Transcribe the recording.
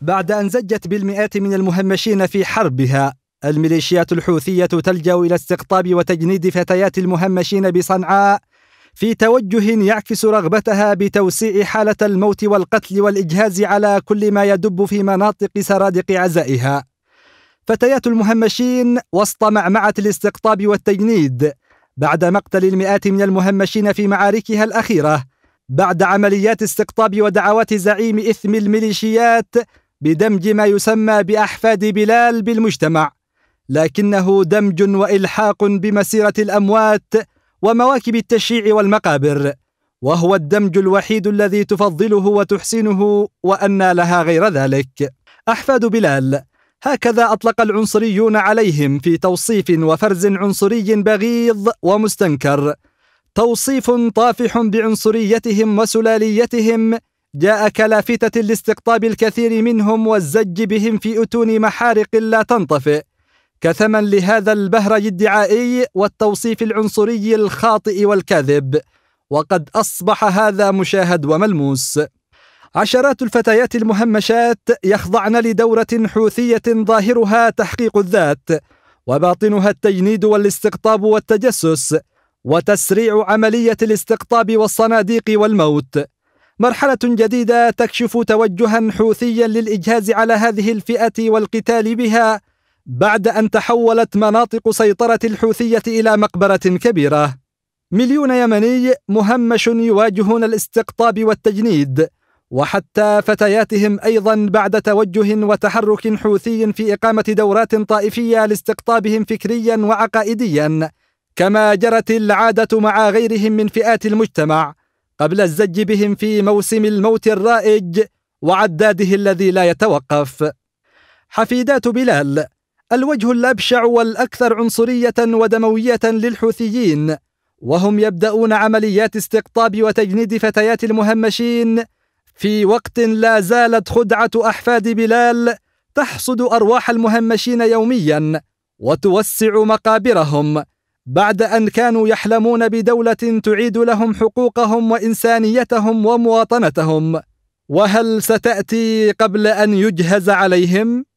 بعد أن زجت بالمئات من المهمشين في حربها الميليشيات الحوثية تلجأ إلى استقطاب وتجنيد فتيات المهمشين بصنعاء في توجه يعكس رغبتها بتوسيع حالة الموت والقتل والإجهاز على كل ما يدب في مناطق سرادق عزائها فتيات المهمشين وسط معمعة الاستقطاب والتجنيد بعد مقتل المئات من المهمشين في معاركها الأخيرة بعد عمليات استقطاب ودعوات زعيم إثم الميليشيات بدمج ما يسمى باحفاد بلال بالمجتمع لكنه دمج والحاق بمسيره الاموات ومواكب التشييع والمقابر وهو الدمج الوحيد الذي تفضله وتحسنه وانى لها غير ذلك احفاد بلال هكذا اطلق العنصريون عليهم في توصيف وفرز عنصري بغيض ومستنكر توصيف طافح بعنصريتهم وسلاليتهم جاء كلافتة لاستقطاب الكثير منهم والزج بهم في أتون محارق لا تنطفئ كثمن لهذا البهرج الدعائي والتوصيف العنصري الخاطئ والكاذب وقد أصبح هذا مشاهد وملموس عشرات الفتيات المهمشات يخضعن لدورة حوثية ظاهرها تحقيق الذات وباطنها التجنيد والاستقطاب والتجسس وتسريع عملية الاستقطاب والصناديق والموت مرحلة جديدة تكشف توجها حوثيا للإجهاز على هذه الفئة والقتال بها بعد أن تحولت مناطق سيطرة الحوثية إلى مقبرة كبيرة. مليون يمني مهمش يواجهون الاستقطاب والتجنيد، وحتى فتياتهم أيضا بعد توجه وتحرك حوثي في إقامة دورات طائفية لاستقطابهم فكريا وعقائديا، كما جرت العادة مع غيرهم من فئات المجتمع. قبل الزج بهم في موسم الموت الرائج وعداده الذي لا يتوقف حفيدات بلال الوجه الابشع والاكثر عنصريه ودمويه للحوثيين وهم يبداون عمليات استقطاب وتجنيد فتيات المهمشين في وقت لا زالت خدعه احفاد بلال تحصد ارواح المهمشين يوميا وتوسع مقابرهم بعد ان كانوا يحلمون بدوله تعيد لهم حقوقهم وانسانيتهم ومواطنتهم وهل ستاتي قبل ان يجهز عليهم